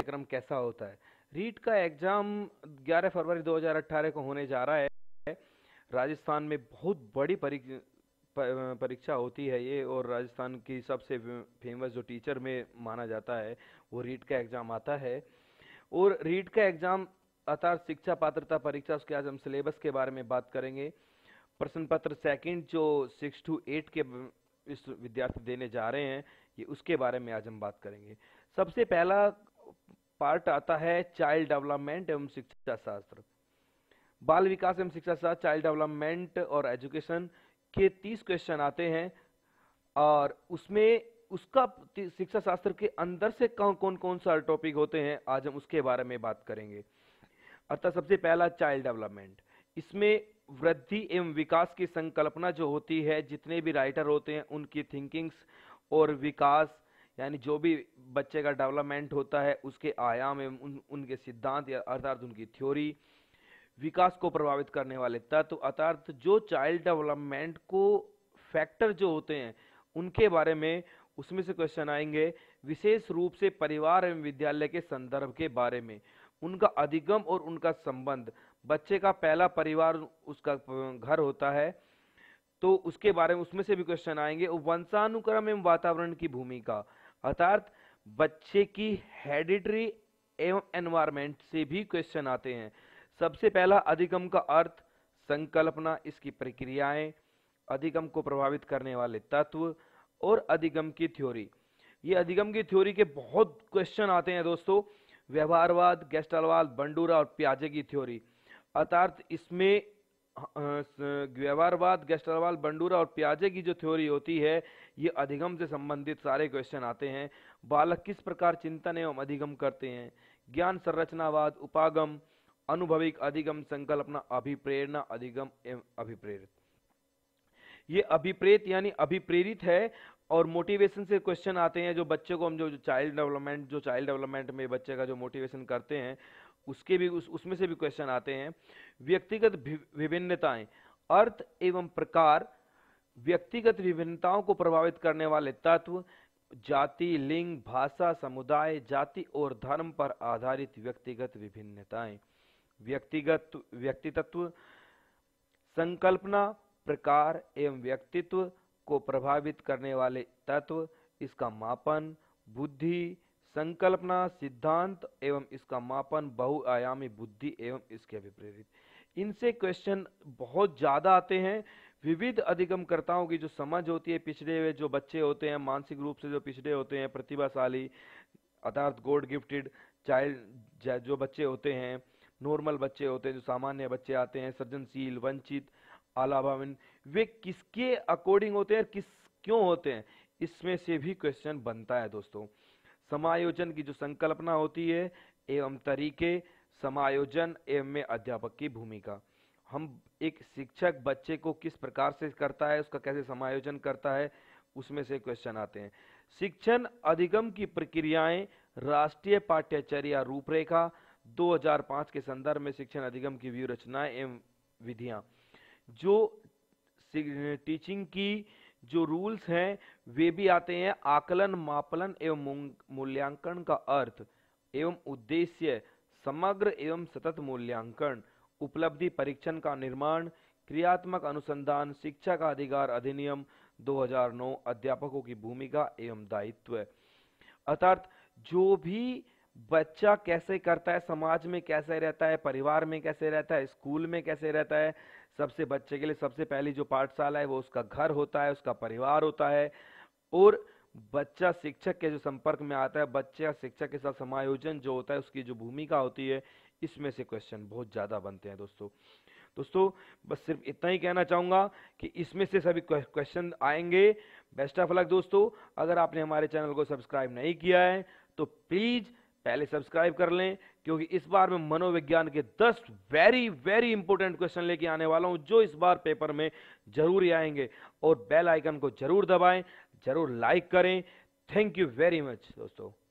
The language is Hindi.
कार्यक्रम कैसा होता है रीट का एग्ज़ाम 11 फरवरी 2018 को होने जा रहा है राजस्थान में बहुत बड़ी परीक्षा होती है ये और राजस्थान की सबसे फेमस जो टीचर में माना जाता है वो रीट का एग्ज़ाम आता है और रीट का एग्ज़ाम अर्थात शिक्षा पात्रता परीक्षा उसके आज हम सिलेबस के बारे में बात करेंगे प्रश्न पत्र सेकेंड जो सिक्स टू एट के इस विद्यार्थी देने जा रहे हैं ये उसके बारे में आज हम बात करेंगे सबसे पहला पार्ट आता है चाइल्ड डेवलपमेंट एवं शिक्षा शास्त्र बाल विकास एवं शिक्षा शास्त्र चाइल्ड डेवलपमेंट और एजुकेशन के तीस क्वेश्चन आते हैं और उसमें उसका शिक्षा शास्त्र के अंदर से कौन कौन कौन सा टॉपिक होते हैं आज हम उसके बारे में बात करेंगे अर्थात सबसे पहला चाइल्ड डेवलपमेंट इसमें वृद्धि एवं विकास की संकल्पना जो होती है जितने भी राइटर होते हैं उनकी थिंकिंग्स और विकास यानी जो भी बच्चे का डेवलपमेंट होता है उसके आयाम एवं उन, उनके सिद्धांत या अर्थात उनकी थ्योरी विकास को प्रभावित करने वाले तत्व अर्थात जो चाइल्ड डेवलपमेंट को फैक्टर जो होते हैं उनके बारे में उसमें से क्वेश्चन आएंगे विशेष रूप से परिवार एवं विद्यालय के संदर्भ के बारे में उनका अधिगम और उनका संबंध बच्चे का पहला परिवार उसका घर होता है तो उसके बारे में उसमें से भी क्वेश्चन आएंगे वंशानुक्रम एवं वातावरण की भूमिका अर्थात बच्चे की हेडिटरी एवं एनवायरमेंट से भी क्वेश्चन आते हैं सबसे पहला अधिगम का अर्थ संकल्पना इसकी प्रक्रियाएं अधिगम को प्रभावित करने वाले तत्व और अधिगम की थ्योरी ये अधिगम की थ्योरी के बहुत क्वेश्चन आते हैं दोस्तों व्यवहारवाद गैस्टलवाद बंडूरा और प्याजे की थ्योरी अर्थात इसमें व्यवहारवाद गैस्टरवाल बंडूरा और प्याजे की जो थ्योरी होती है ये अधिगम से संबंधित सारे क्वेश्चन आते हैं बालक किस प्रकार चिंतन एवं अधिगम करते हैं ज्ञान संरचनावाद उपागम अनुभविक अधिगम संकल्पना अभिप्रेरणा अधिगम एवं अभिप्रेरित ये अभिप्रेत यानी अभिप्रेरित है और मोटिवेशन से क्वेश्चन आते हैं जो बच्चे को हम जो चाइल्ड डेवलपमेंट जो चाइल्ड डेवलपमेंट में बच्चे का जो मोटिवेशन करते हैं उसके भी उस उसमें से भी क्वेश्चन आते हैं व्यक्तिगत विभिन्नताएं अर्थ एवं प्रकार व्यक्तिगत विभिन्नताओं को प्रभावित करने वाले तत्व जाति लिंग भाषा समुदाय जाति और धर्म पर आधारित व्यक्तिगत विभिन्नताएं व्यक्तिगत व्यक्तित्व संकल्पना प्रकार एवं व्यक्तित्व को प्रभावित करने वाले तत्व इसका मापन बुद्धि संकल्पना सिद्धांत एवं इसका मापन बहुआयामी बुद्धि एवं इसके अभिप्रेरित इनसे क्वेश्चन बहुत ज़्यादा आते हैं विविध अधिगमकर्ताओं की जो समझ होती है पिछड़े हुए जो बच्चे होते हैं मानसिक रूप से जो पिछड़े होते हैं प्रतिभाशाली अदार्थ गोड गिफ्टेड चाइल्ड जो बच्चे होते हैं नॉर्मल बच्चे होते हैं जो सामान्य बच्चे आते हैं सृजनशील वंचित आलाभावन वे किसके अकॉर्डिंग होते हैं किस क्यों होते हैं इसमें से भी क्वेश्चन बनता है दोस्तों समायोजन की जो संकल्पना होती है एवं तरीके समायोजन एवं में अध्यापक की भूमिका हम एक शिक्षक बच्चे को किस प्रकार से करता है उसका कैसे समायोजन करता है उसमें से क्वेश्चन आते हैं शिक्षण अधिगम की प्रक्रियाएं राष्ट्रीय पाठ्यचर्या रूपरेखा 2005 के संदर्भ में शिक्षण अधिगम की व्यूरचनाएं रचनाएं एवं विधियां जो टीचिंग की जो रूल्स हैं वे भी आते हैं आकलन मापलन एवं मूल्यांकन का अर्थ एवं उद्देश्य समग्र एवं सतत मूल्यांकन उपलब्धि परीक्षण का निर्माण क्रियात्मक अनुसंधान शिक्षा का अधिकार अधिनियम 2009 अध्यापकों की भूमिका एवं दायित्व अर्थात जो भी बच्चा कैसे करता है समाज में कैसे रहता है परिवार में कैसे रहता है स्कूल में कैसे रहता है सबसे बच्चे के लिए सबसे पहली जो पाठशाला है वो उसका घर होता है उसका परिवार होता है और बच्चा शिक्षक के जो संपर्क में आता है बच्चा शिक्षक के साथ समायोजन जो होता है उसकी जो भूमिका होती है इसमें से क्वेश्चन बहुत ज़्यादा बनते हैं दोस्तों दोस्तों बस सिर्फ इतना ही कहना चाहूँगा कि इसमें से सभी क्वेश्चन आएंगे बेस्ट ऑफ लक दोस्तों अगर आपने हमारे चैनल को सब्सक्राइब नहीं किया है तो प्लीज़ पहले सब्सक्राइब कर लें क्योंकि इस बार मैं मनोविज्ञान के 10 वेरी वेरी इंपॉर्टेंट क्वेश्चन लेके आने वाला हूं जो इस बार पेपर में जरूर आएंगे और बेल आइकन को जरूर दबाएं जरूर लाइक करें थैंक यू वेरी मच दोस्तों